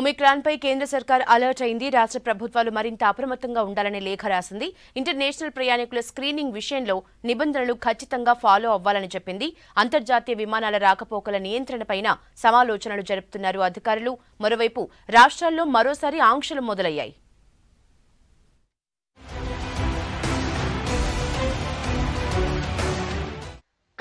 ఒమిక్రాన్పై కేంద్ర సర్కార్ అలర్ట్ అయింది రాష్ట్ర ప్రభుత్వాలు మరింత అప్రమత్తంగా ఉండాలనే లేఖ రాసింది ఇంటర్నేషనల్ ప్రయాణికుల స్క్రీనింగ్ విషయంలో నిబంధనలు ఖచ్చితంగా ఫాలో అవ్వాలని చెప్పింది అంతర్జాతీయ విమానాల రాకపోకల నియంత్రణపైన సమాలోచనలు జరుపుతున్నారు అధికారులు మరోవైపు రాష్ట్రాల్లో మరోసారి ఆంక్షలు మొదలయ్యాయి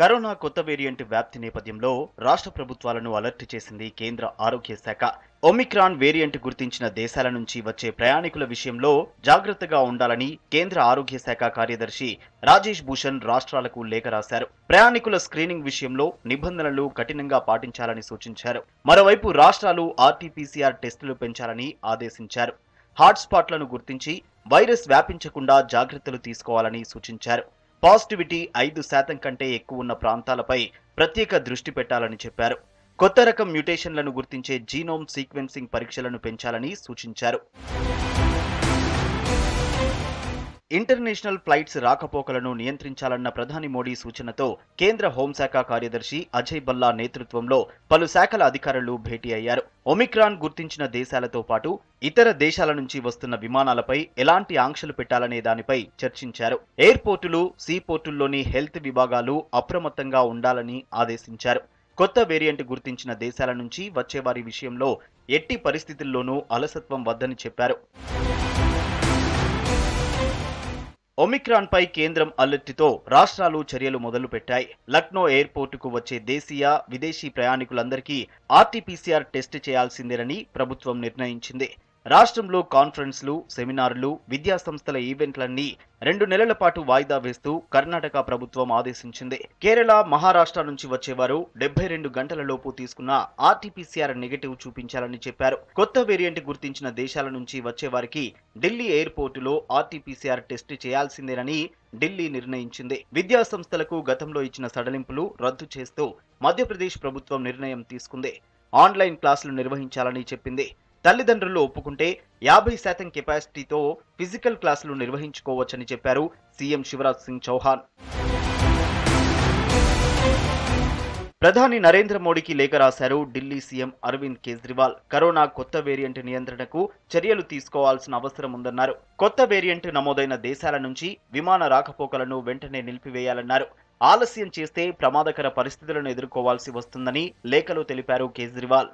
కరోనా కొత్త వేరియంట్ వ్యాప్తి నేపథ్యంలో రాష్ట్ర ప్రభుత్వాలను అలర్ట్ చేసింది కేంద్ర ఆరోగ్య శాఖ ఒమిక్రాన్ వేరియంట్ గుర్తించిన దేశాల నుంచి వచ్చే ప్రయాణికుల విషయంలో జాగ్రత్తగా ఉండాలని కేంద్ర ఆరోగ్య శాఖ కార్యదర్శి రాజేష్ భూషణ్ రాష్ట్రాలకు లేఖ రాశారు ప్రయాణికుల స్క్రీనింగ్ విషయంలో నిబంధనలు కఠినంగా పాటించాలని సూచించారు మరోవైపు రాష్ట్రాలు ఆర్టీపీసీఆర్ టెస్టులు పెంచాలని ఆదేశించారు హాట్స్పాట్లను గుర్తించి వైరస్ వ్యాపించకుండా జాగ్రత్తలు తీసుకోవాలని సూచించారు పాజిటివిటీ ఐదు శాతం కంటే ఎక్కువ ఉన్న ప్రాంతాలపై ప్రత్యేక దృష్టి పెట్టాలని చెప్పారు కొత్త రకం మ్యూటేషన్లను గుర్తించే జీనోమ్ సీక్వెన్సింగ్ పరీక్షలను పెంచాలని సూచించారు ఇంటర్నేషనల్ ఫ్లైట్స్ రాకపోకలను నియంత్రించాలన్న ప్రధాని మోడీ సూచనతో కేంద్ర హోంశాఖ కార్యదర్శి అజయ్ బల్లా నేతృత్వంలో పలు శాఖల అధికారులు భేటీ అయ్యారు ఒమిక్రాన్ గుర్తించిన దేశాలతో పాటు ఇతర దేశాల నుంచి వస్తున్న విమానాలపై ఎలాంటి ఆంక్షలు పెట్టాలనే దానిపై చర్చించారు ఎయిర్పోర్టులు సీపోర్టుల్లోని హెల్త్ విభాగాలు అప్రమత్తంగా ఉండాలని ఆదేశించారు కొత్త వేరియంట్ గుర్తించిన దేశాల నుంచి వచ్చేవారి విషయంలో ఎట్టి పరిస్థితుల్లోనూ అలసత్వం వద్దని చెప్పారు ఒమిక్రాన్ పై కేంద్రం అలర్ట్తో రాష్ట్రాలు చర్యలు మొదలు పెట్టాయి లక్నో ఎయిర్పోర్టుకు వచ్చే దేశీయ విదేశీ ప్రయాణికులందరికీ ఆర్టీపీసీఆర్ టెస్ట్ చేయాల్సిందేనని ప్రభుత్వం నిర్ణయించింది రాష్ట్రంలో కాన్ఫరెన్స్లు సెమినార్లు విద్యా సంస్థల ఈవెంట్లన్నీ రెండు నెలల పాటు వాయిదా వేస్తూ కర్ణాటక ప్రభుత్వం ఆదేశించింది కేరళ మహారాష్ట్ర నుంచి వచ్చేవారు డెబ్బై రెండు గంటలలోపు తీసుకున్న ఆర్టీపీసీఆర్ నెగటివ్ చూపించాలని చెప్పారు కొత్త వేరియంట్ గుర్తించిన దేశాల నుంచి వచ్చేవారికి ఢిల్లీ ఎయిర్పోర్టులో ఆర్టీపీసీఆర్ టెస్ట్ చేయాల్సిందేనని ఢిల్లీ నిర్ణయించింది విద్యా సంస్థలకు గతంలో ఇచ్చిన సడలింపులు రద్దు చేస్తూ మధ్యప్రదేశ్ ప్రభుత్వం నిర్ణయం తీసుకుంది ఆన్లైన్ క్లాసులు నిర్వహించాలని చెప్పింది తల్లిదండ్రులు ఒప్పుకుంటే యాభై శాతం కెపాసిటీతో ఫిజికల్ క్లాసులు నిర్వహించుకోవచ్చని చెప్పారు సీఎం శివరాజ్ సింగ్ చౌహాన్ ప్రధాని నరేంద్ర మోడీకి లేఖ రాశారు ఢిల్లీ సీఎం అరవింద్ కేజ్రీవాల్ కరోనా కొత్త వేరియంట్ నియంత్రణకు చర్యలు తీసుకోవాల్సిన అవసరం ఉందన్నారు కొత్త వేరియంట్ నమోదైన దేశాల నుంచి విమాన రాకపోకలను వెంటనే నిలిపివేయాలన్నారు ఆలస్యం చేస్తే ప్రమాదకర పరిస్థితులను ఎదుర్కోవాల్సి వస్తుందని లేఖలో తెలిపారు కేజ్రీవాల్